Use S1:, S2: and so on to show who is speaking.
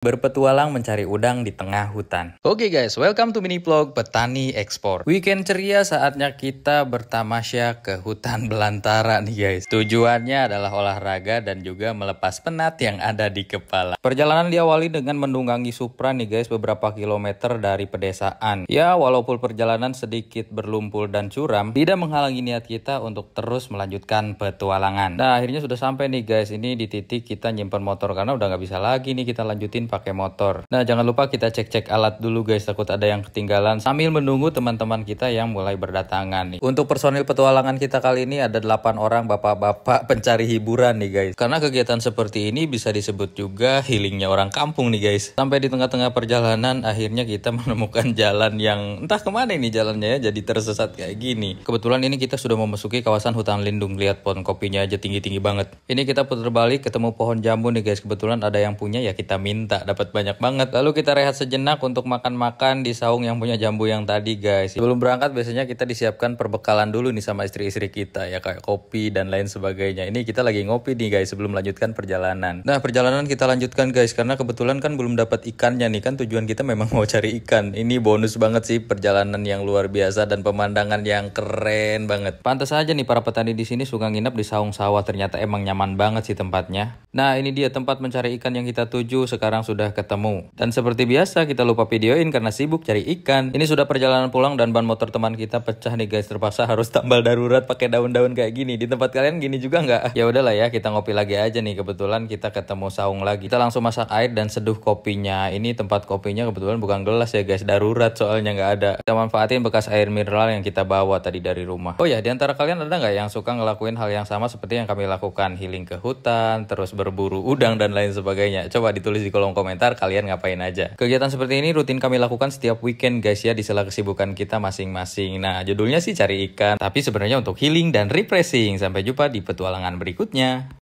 S1: berpetualang mencari udang di tengah hutan. Oke okay guys, welcome to mini vlog petani ekspor. Weekend ceria saatnya kita bertamasya ke hutan belantara nih guys. Tujuannya adalah olahraga dan juga melepas penat yang ada di kepala. Perjalanan diawali dengan mendunggangi Supra nih guys beberapa kilometer dari pedesaan. Ya, walaupun perjalanan sedikit berlumpur dan curam, tidak menghalangi niat kita untuk terus melanjutkan petualangan. Nah, akhirnya sudah sampai nih guys. Ini di titik kita nyimpen motor karena udah nggak bisa lagi nih kita lanjutin pakai motor. Nah, jangan lupa kita cek-cek alat dulu guys, takut ada yang ketinggalan sambil menunggu teman-teman kita yang mulai berdatangan nih. Untuk personil petualangan kita kali ini ada 8 orang bapak-bapak pencari hiburan nih guys. Karena kegiatan seperti ini bisa disebut juga healingnya orang kampung nih guys. Sampai di tengah-tengah perjalanan akhirnya kita menemukan jalan yang entah kemana ini jalannya ya, jadi tersesat kayak gini. Kebetulan ini kita sudah memasuki kawasan hutan lindung, lihat pohon kopinya aja tinggi-tinggi banget. Ini kita putar balik ketemu pohon jambu nih guys, kebetulan ada yang punya ya kita minta dapat banyak banget. Lalu kita rehat sejenak untuk makan-makan di saung yang punya jambu yang tadi guys. Sebelum berangkat biasanya kita disiapkan perbekalan dulu nih sama istri-istri kita ya kayak kopi dan lain sebagainya. Ini kita lagi ngopi nih guys sebelum melanjutkan perjalanan. Nah perjalanan kita lanjutkan guys karena kebetulan kan belum dapat ikannya nih kan tujuan kita memang mau cari ikan. Ini bonus banget sih perjalanan yang luar biasa dan pemandangan yang keren banget. Pantas aja nih para petani di sini suka nginep di saung sawah ternyata emang nyaman banget sih tempatnya. Nah ini dia tempat mencari ikan yang kita tuju sekarang sudah ketemu. Dan seperti biasa kita lupa videoin karena sibuk cari ikan. Ini sudah perjalanan pulang dan ban motor teman kita pecah nih guys. Terpaksa harus tambal darurat pakai daun-daun kayak gini. Di tempat kalian gini juga nggak? Ya udahlah ya kita ngopi lagi aja nih. Kebetulan kita ketemu saung lagi. Kita langsung masak air dan seduh kopinya. Ini tempat kopinya kebetulan bukan gelas ya guys. Darurat soalnya nggak ada. Kita manfaatin bekas air mineral yang kita bawa tadi dari rumah. Oh ya di antara kalian ada nggak yang suka ngelakuin hal yang sama seperti yang kami lakukan? Healing ke hutan, terus berburu udang dan lain sebagainya. Coba ditulis di kolom komentar komentar kalian ngapain aja. Kegiatan seperti ini rutin kami lakukan setiap weekend guys ya di sela kesibukan kita masing-masing. Nah, judulnya sih cari ikan, tapi sebenarnya untuk healing dan refreshing. Sampai jumpa di petualangan berikutnya.